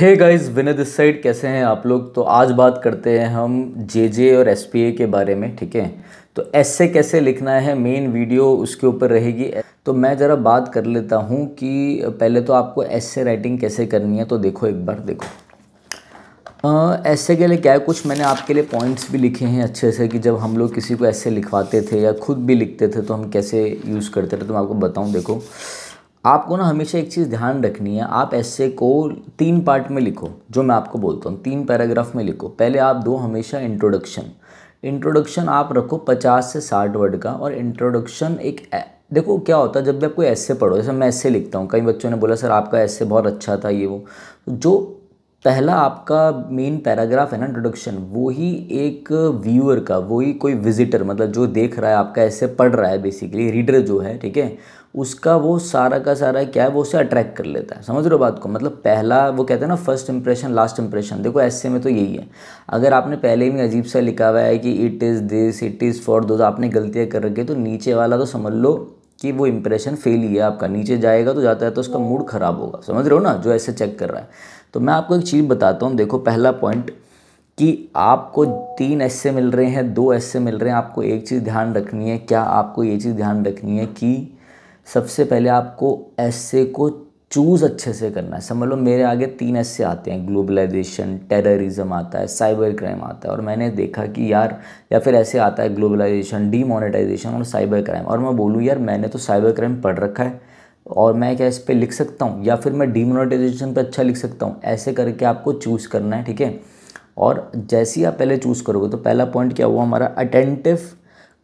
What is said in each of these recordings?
hey guys Vinay this side कैसे हैं आप लोग तो आज बात करते हैं हम जे जे और एस पी ए के बारे में ठीक है तो ऐसे कैसे लिखना है मेन वीडियो उसके ऊपर रहेगी तो मैं ज़रा बात कर लेता हूँ कि पहले तो आपको ऐसे राइटिंग कैसे करनी है तो देखो एक बार देखो ऐसे के लिए क्या है कुछ मैंने आपके लिए पॉइंट्स भी लिखे हैं अच्छे से कि जब हम लोग किसी को ऐसे लिखवाते थे या खुद भी लिखते थे तो हम कैसे यूज़ करते थे तो मैं आपको बताऊँ देखो आपको ना हमेशा एक चीज़ ध्यान रखनी है आप ऐसे को तीन पार्ट में लिखो जो मैं आपको बोलता हूँ तीन पैराग्राफ में लिखो पहले आप दो हमेशा इंट्रोडक्शन इंट्रोडक्शन आप रखो पचास से साठ वर्ड का और इंट्रोडक्शन एक देखो क्या होता है जब भी आप कोई ऐसे पढ़ो जैसे मैं ऐसे लिखता हूँ कई बच्चों ने बोला सर आपका ऐसे बहुत अच्छा था ये वो जो पहला आपका मेन पैराग्राफ है ना इंट्रोडक्शन वो ही एक व्यूअर का वही कोई विजिटर मतलब जो देख रहा है आपका ऐसे पढ़ रहा है बेसिकली रीडर जो है ठीक है उसका वो सारा का सारा क्या है वो उसे अट्रैक्ट कर लेता है समझ रहे हो बात को मतलब पहला वो कहते हैं ना फर्स्ट इंप्रेशन लास्ट इंप्रेशन देखो ऐसे में तो यही है अगर आपने पहले ही अजीब सा लिखा हुआ है कि it is this it is for दो आपने गलतियाँ कर रखी तो नीचे वाला तो समझ लो कि वो इम्प्रेशन फेल ही है आपका नीचे जाएगा तो जाता है तो उसका मूड ख़राब होगा समझ रहे हो ना जो ऐसे चेक कर रहा है तो मैं आपको एक चीज़ बताता हूँ देखो पहला पॉइंट कि आपको तीन ऐसे मिल रहे हैं दो ऐसे मिल रहे हैं आपको एक चीज़ ध्यान रखनी है क्या आपको ये चीज़ ध्यान रखनी है कि सबसे पहले आपको ऐसे को चूज़ अच्छे से करना है समझ लो मेरे आगे तीन ऐसे आते हैं ग्लोबलाइजेशन टेररिज्म आता है साइबर क्राइम आता है और मैंने देखा कि यार या फिर ऐसे आता है ग्लोबलाइजेशन डीमोनेटाइजेशन और साइबर क्राइम और मैं बोलूँ यार मैंने तो साइबर क्राइम पढ़ रखा है और मैं क्या इस पर लिख सकता हूँ या फिर मैं डीमोनेटाइजेशन पर अच्छा लिख सकता हूँ ऐसे करके आपको चूज़ करना है ठीक है और जैसे ही आप पहले चूज़ करोगे तो पहला पॉइंट क्या हुआ हमारा attentive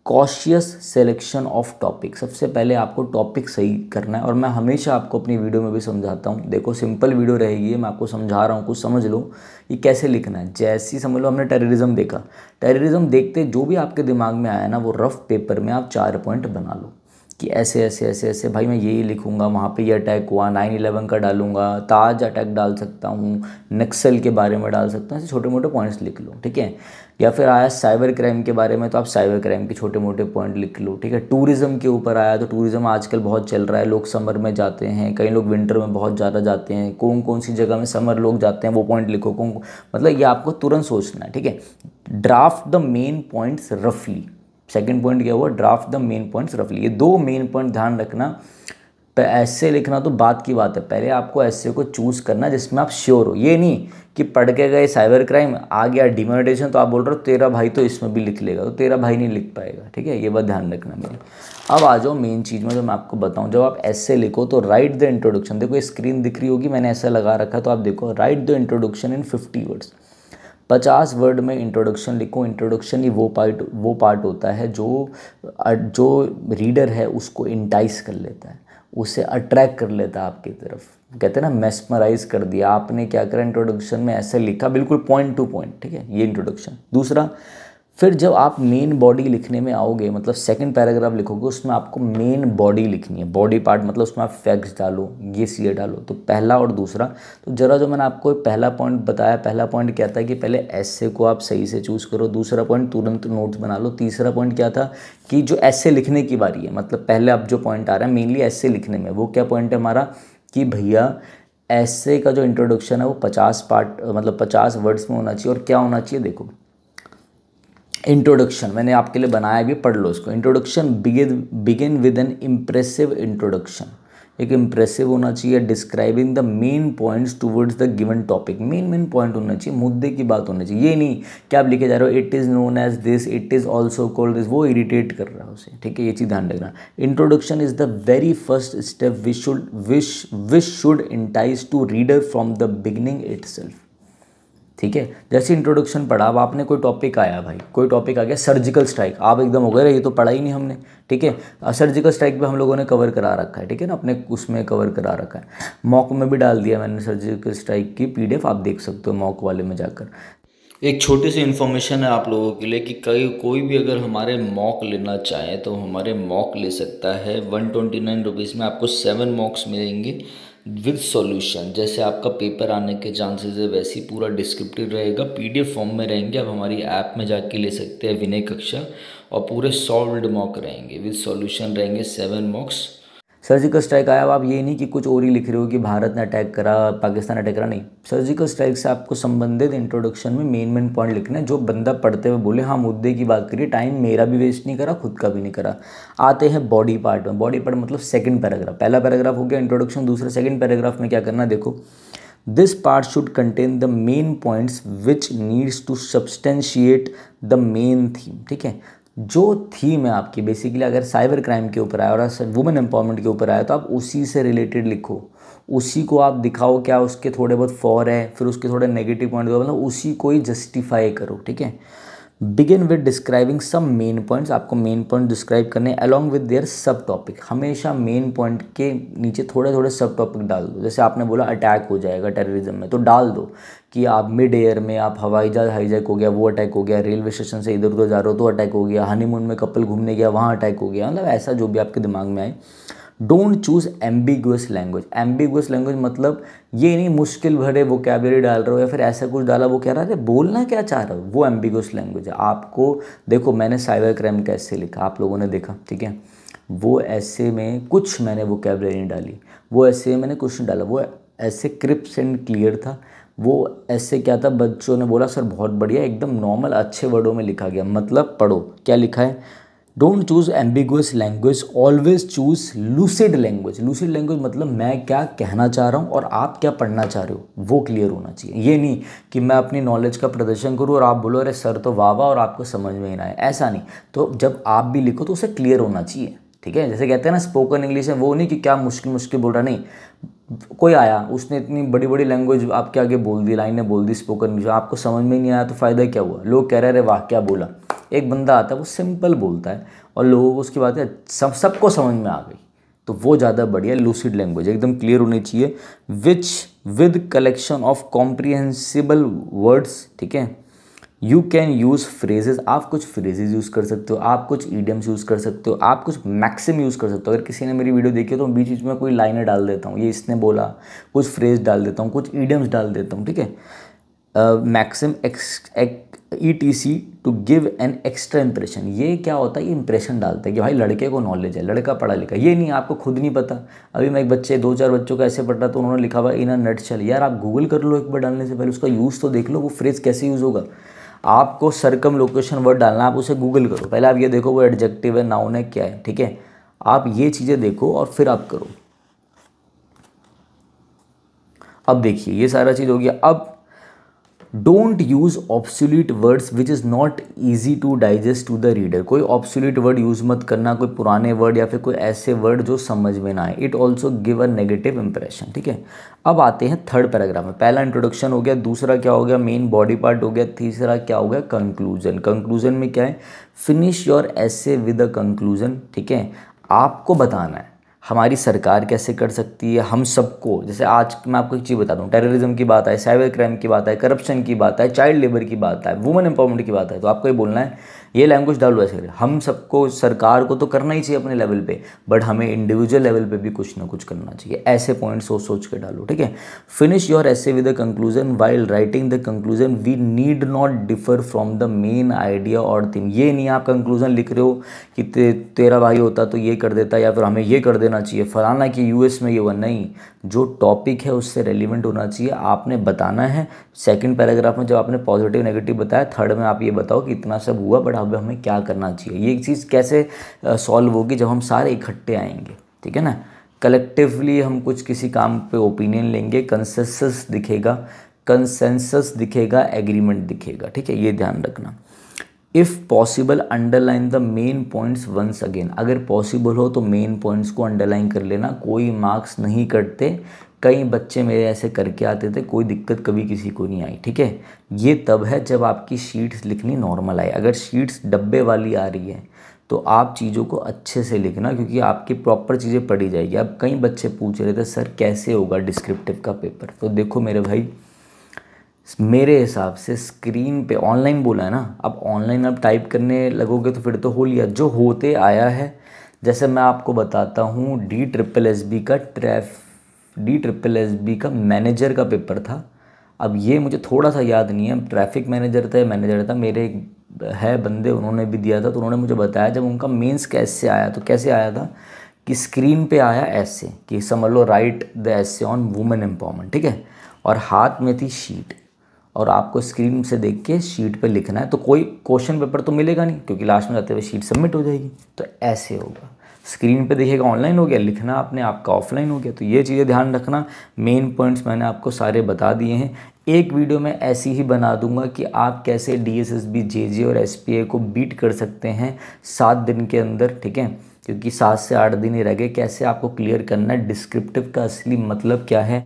cautious selection of topic सबसे पहले आपको टॉपिक सही करना है और मैं हमेशा आपको अपनी वीडियो में भी समझाता हूँ देखो सिंपल वीडियो रहेगी मैं आपको समझा रहा हूँ कुछ समझ लो कि कैसे लिखना है जैसी समझ लो हमने टेररिज्म देखा टेररिज्म देखते जो भी आपके दिमाग में आया ना वो रफ पेपर में आप चार पॉइंट बना लो कि ऐसे ऐसे ऐसे ऐसे भाई मैं यही लिखूँगा वहाँ पे ये अटैक हुआ नाइन इलेवन का डालूंगा ताज अटैक डाल सकता हूँ नक्सल के बारे में डाल सकता हूँ ऐसे छोटे मोटे पॉइंट्स लिख लो ठीक है या फिर आया साइबर क्राइम के बारे में तो आप साइबर क्राइम के छोटे मोटे पॉइंट लिख लो ठीक है टूरिज़्म के ऊपर आया तो टूरिज़्म आजकल बहुत चल रहा है लोग समर में जाते हैं कई लोग विंटर में बहुत ज़्यादा जाते हैं कौन कौन सी जगह में समर लोग जाते हैं वो पॉइंट लिखो कौन मतलब ये आपको तुरंत सोचना है ठीक है ड्राफ्ट द मेन पॉइंट्स रफली सेकेंड पॉइंट क्या हुआ ड्राफ्ट द मेन पॉइंट्स रफली ये दो मेन पॉइंट ध्यान रखना ऐसे लिखना तो बात की बात है पहले आपको ऐसे को चूज़ करना जिसमें आप श्योर हो ये नहीं कि पढ़ के गए साइबर क्राइम आ गया डिमोनिटेशन तो आप बोल रहे हो तेरा भाई तो इसमें भी लिख लेगा तो तेरा भाई नहीं लिख पाएगा ठीक है ये बात ध्यान रखना मेरे अब आ जाओ मेन चीज़ में जो मैं आपको बताऊँ जब आप ऐसे लिखो तो राइट द इंट्रोडक्शन देखो ये स्क्रीन दिख रही होगी मैंने ऐसा लगा रखा तो आप देखो write the introduction in fifty words पचास वर्ड में इंट्रोडक्शन लिखो इंट्रोडक्शन ही वो पार्ट वो पार्ट होता है जो जो रीडर है उसको इंटाइस कर लेता है उसे अट्रैक्ट कर लेता है आपकी तरफ कहते हैं ना मेस्मराइज कर दिया आपने क्या करा इंट्रोडक्शन में ऐसे लिखा बिल्कुल पॉइंट टू पॉइंट ठीक है ये इंट्रोडक्शन दूसरा फिर जब आप मेन बॉडी लिखने में आओगे मतलब सेकंड पैराग्राफ लिखोगे उसमें आपको मेन बॉडी लिखनी है बॉडी पार्ट मतलब उसमें आप फैक्ट्स डालो ये सीए डालो तो पहला और दूसरा तो ज़रा जो मैंने आपको पहला पॉइंट बताया पहला पॉइंट क्या था कि पहले ऐसे को आप सही से चूज़ करो दूसरा पॉइंट तुरंत नोट्स बना लो तीसरा पॉइंट क्या था कि जो ऐसे लिखने की बारी है मतलब पहले आप जो पॉइंट आ रहा है मेनली ऐसे लिखने में वो क्या पॉइंट है हमारा कि भैया ऐसे का जो इंट्रोडक्शन है वो पचास पार्ट मतलब पचास वर्ड्स में होना चाहिए और क्या होना चाहिए देखो इंट्रोडक्शन मैंने आपके लिए बनाया भी पढ़ लो इसको introduction begin begin with an impressive introduction एक इम्प्रेसिव होना चाहिए describing the main points towards the given topic main main point होना चाहिए मुद्दे की बात होनी चाहिए ये नहीं क्या आप लिखे जा रहे हो it is known as this it is also called this वो इरिटेट कर रहा है उसे ठीक है ये चीज़ ध्यान रखना introduction is the very first step which should which which should entice to reader from the beginning itself ठीक है जैसे इंट्रोडक्शन पढ़ा अब आपने कोई टॉपिक आया भाई कोई टॉपिक आ गया सर्जिकल स्ट्राइक आप एकदम हो गए ये तो पढ़ा ही नहीं हमने ठीक है सर्जिकल स्ट्राइक भी हम लोगों ने कवर करा रखा है ठीक है ना अपने उसमें कवर करा रखा है मॉक में भी डाल दिया मैंने सर्जिकल स्ट्राइक की पी आप देख सकते हो मॉक वाले में जाकर एक छोटी सी इन्फॉर्मेशन है आप लोगों के लिए कि कई कोई भी अगर हमारे मॉक लेना चाहे तो हमारे मॉक ले सकता है वन ट्वेंटी नाइन रुपीज़ में आपको सेवन मॉक्स मिलेंगे विद सॉल्यूशन जैसे आपका पेपर आने के चांसेस है वैसे ही पूरा डिस्क्रिप्टिव रहेगा पीडीएफ फॉर्म में रहेंगे आप हमारी ऐप में जाके ले सकते हैं विनय कक्षा और पूरे सॉल्व्ड मॉक रहेंगे विद सॉल्यूशन रहेंगे सेवन मॉक्स सर्जिकल स्ट्राइक आया आप ये नहीं कि कुछ और ही लिख रहे हो कि भारत ने अटैक करा पाकिस्तान अटैक करा नहीं सर्जिकल स्ट्राइक से आपको संबंधित इंट्रोडक्शन में मेन मेन पॉइंट लिखना है जो बंदा पढ़ते हुए बोले हाँ मुद्दे की बात करिए टाइम मेरा भी वेस्ट नहीं करा खुद का भी नहीं करा आते हैं बॉडी पार्ट में बॉडी पार्ट मतलब सेकेंड पैराग्राफ पहला पैराग्राफ हो गया इंट्रोडक्शन दूसरा सेकेंड पैराग्राफ में क्या करना देखो this part should contain the main points which needs to substantiate the main theme ठीक है जो थीम है आपकी बेसिकली अगर साइबर क्राइम के ऊपर आया और वुमेन एम्पावरमेंट के ऊपर आया तो आप उसी से रिलेटेड लिखो उसी को आप दिखाओ क्या उसके थोड़े बहुत फॉर है फिर उसके थोड़े नेगेटिव पॉइंट मतलब उसी को ही जस्टिफाई करो ठीक है begin with describing some main points आपको मेन पॉइंट डिस्क्राइब करने along with their subtopic हमेशा मेन पॉइंट के नीचे थोड़े थोड़े सब टॉपिक डाल दो जैसे आपने बोला अटैक हो जाएगा टेररिज्म में तो डाल दो कि आप मिड एयर में आप हवाई जहाज हाईजैक हो गया वो अटैक हो गया रेलवे स्टेशन से इधर उधर जा रहे हो तो अटैक हो गया हनीमून में कपल घूमने गया वहाँ अटैक हो गया मतलब ऐसा जो भी आपके दिमाग में आए don't choose ambiguous language ambiguous language मतलब ये नहीं मुश्किल भरे वो कैबरी डाल रहे हो या फिर ऐसा कुछ डाला वो कह रहा है बोलना क्या चाह रहे हो वो एम्बिगुअस लैंग्वेज है आपको देखो मैंने साइबर क्राइम का ऐसे लिखा आप लोगों ने देखा ठीक है वो ऐसे में कुछ मैंने वो कैबरी डाली वो ऐसे मैंने कुछ नहीं डाला वो ऐसे क्रिप्स एंड क्लियर था वो ऐसे क्या था बच्चों ने बोला सर बहुत बढ़िया एकदम नॉर्मल अच्छे वर्डों में लिखा गया मतलब पढ़ो क्या लिखा है don't choose ambiguous language always choose lucid language lucid language मतलब मैं क्या कहना चाह रहा हूँ और आप क्या पढ़ना चाह रहे हो वो क्लियर होना चाहिए ये नहीं कि मैं अपनी नॉलेज का प्रदर्शन करूँ और आप बोलो अरे सर तो वाह और आपको समझ में ही ना आए ऐसा नहीं तो जब आप भी लिखो तो उसे क्लियर होना चाहिए ठीक है जैसे कहते हैं ना स्पोकन इंग्लिश है वो नहीं कि क्या मुश्किल मुश्किल बोल रहा नहीं कोई आया उसने इतनी बड़ी बड़ी लैंग्वेज आपके आगे बोल दी लाइन ने बोल दी स्पोकन इंग्लिश आपको समझ में नहीं आया तो फ़ायदा क्या हुआ लोग कह रहे अरे वाह क्या बोला एक बंदा आता है वो सिंपल बोलता है और लोगों को उसकी बातें सब सबको समझ में आ गई तो वो ज़्यादा बढ़िया लूसिड लैंग्वेज एकदम क्लियर होनी चाहिए which with collection of comprehensible words ठीक है यू कैन यूज़ फ्रेजेज आप कुछ फ्रेजेज यूज़ कर सकते हो आप कुछ ईडियम्स यूज़ कर सकते हो आप कुछ मैक्सिम यूज़ कर सकते हो अगर किसी ने मेरी वीडियो देखी हो तो बीच बीच में कोई लाइनें डाल देता हूँ ये इसने बोला कुछ फ्रेज डाल देता हूँ कुछ ईडियम्स डाल देता हूँ ठीक है maxim E T C to give an extra impression ये क्या होता है ये इंप्रेशन डालता है कि भाई लड़के को नॉलेज है लड़का पढ़ा लिखा ये नहीं आपको खुद नहीं पता अभी मैं एक बच्चे दो चार बच्चों को ऐसे पढ़ रहा तो उन्होंने लिखा हुआ इन अ नट चल यार आप गूगल कर लो एक बार डालने से पहले उसका यूज़ तो देख लो वो फ्रेज़ कैसे यूज़ होगा आपको सरकम लोकेशन वर्ड डालना आप उसे गूगल करो पहले आप ये देखो वो एडजेक्टिव है नाउन है क्या है ठीक है आप ये चीज़ें देखो और फिर आप करो अब देखिए ये सारा चीज़ हो गया अब don't use obsolete words which is not easy to digest to the reader कोई ऑप्सोलीट वर्ड यूज़ मत करना कोई पुराने वर्ड या फिर कोई ऐसे वर्ड जो समझ में ना आए it also give a negative impression ठीक है अब आते हैं थर्ड पैराग्राफ में पहला इंट्रोडक्शन हो गया दूसरा क्या हो गया मेन बॉडी पार्ट हो गया तीसरा क्या हो गया कंक्लूजन कंक्लूजन में क्या है finish your essay with a conclusion ठीक है आपको बताना है हमारी सरकार कैसे कर सकती है हम सबको जैसे आज मैं आपको एक चीज़ बता दूँ टेररिज्म की बात है साइबर क्राइम की बात है करप्शन की बात है चाइल्ड लेबर की बात है वुमेन एम्पावरमेंट की बात है तो आपको ये बोलना है ये लैंग्वेज डालो ऐसे करें हम सबको सरकार को तो करना ही चाहिए अपने लेवल पे बट हमें इंडिविजुअल लेवल पे भी कुछ ना कुछ करना चाहिए ऐसे पॉइंट सोच सोच के डालो ठीक है finish your essay with the conclusion while writing the conclusion we need not differ from the main idea और थीम ये नहीं आप कंक्लूजन लिख रहे हो कि ते, तेरा भाई होता तो ये कर देता या फिर हमें ये कर देना चाहिए फलाना कि यूएस में ये हुआ नहीं जो टॉपिक है उससे रेलिवेंट होना चाहिए आपने बताना है सेकंड पैराग्राफ में जब आपने पॉजिटिव नेगेटिव बताया थर्ड में आप ये बताओ कि इतना सब हुआ बट अब हमें क्या करना चाहिए ये चीज़ कैसे सॉल्व होगी जब हम सारे इकट्ठे आएंगे ठीक है ना कलेक्टिवली हम कुछ किसी काम पे ओपिनियन लेंगे कंसेंसस दिखेगा कंसेंसस दिखेगा एग्रीमेंट दिखेगा ठीक है ये ध्यान रखना if possible underline the main points once again अगर पॉसिबल हो तो मेन पॉइंट्स को अंडरलाइन कर लेना कोई मार्क्स नहीं कटते कई बच्चे मेरे ऐसे करके आते थे कोई दिक्कत कभी किसी को नहीं आई ठीक है ये तब है जब आपकी शीट्स लिखनी नॉर्मल आए अगर शीट्स डब्बे वाली आ रही है तो आप चीज़ों को अच्छे से लिखना क्योंकि आपकी प्रॉपर चीज़ें पढ़ी जाएगी अब कई बच्चे पूछ रहे थे सर कैसे होगा डिस्क्रिप्टिव का पेपर तो देखो मेरे भाई मेरे हिसाब से स्क्रीन पे ऑनलाइन बोला है ना अब ऑनलाइन अब टाइप करने लगोगे तो फिर तो हो लिया जो होते आया है जैसे मैं आपको बताता हूँ डी ट्रिपल एस बी का ट्रैफ डी ट्रिपल एस बी का मैनेजर का पेपर था अब ये मुझे थोड़ा सा याद नहीं है ट्रैफिक मैनेजर था मैनेजर था मेरे एक है बंदे उन्होंने भी दिया था तो उन्होंने मुझे बताया जब उनका मेंस कैसे आया तो कैसे आया था कि स्क्रीन पे आया ऐसे कि समझ लो write the essay on women empowerment ठीक है और हाथ में थी शीट और आपको स्क्रीन से देख के शीट पे लिखना है तो कोई क्वेश्चन पेपर तो मिलेगा नहीं क्योंकि लास्ट में जाते हुए शीट सबमिट हो जाएगी तो ऐसे होगा स्क्रीन पे देखिएगा ऑनलाइन हो गया लिखना आपने आपका ऑफलाइन हो गया तो ये चीज़ें ध्यान रखना मेन पॉइंट्स मैंने आपको सारे बता दिए हैं एक वीडियो में ऐसी ही बना दूंगा कि आप कैसे D S S B J J और एस पी ए को बीट कर सकते हैं सात दिन के अंदर ठीक है क्योंकि सात से आठ दिन ही रह गए कैसे आपको क्लियर करना है डिस्क्रिप्टिव का असली मतलब क्या है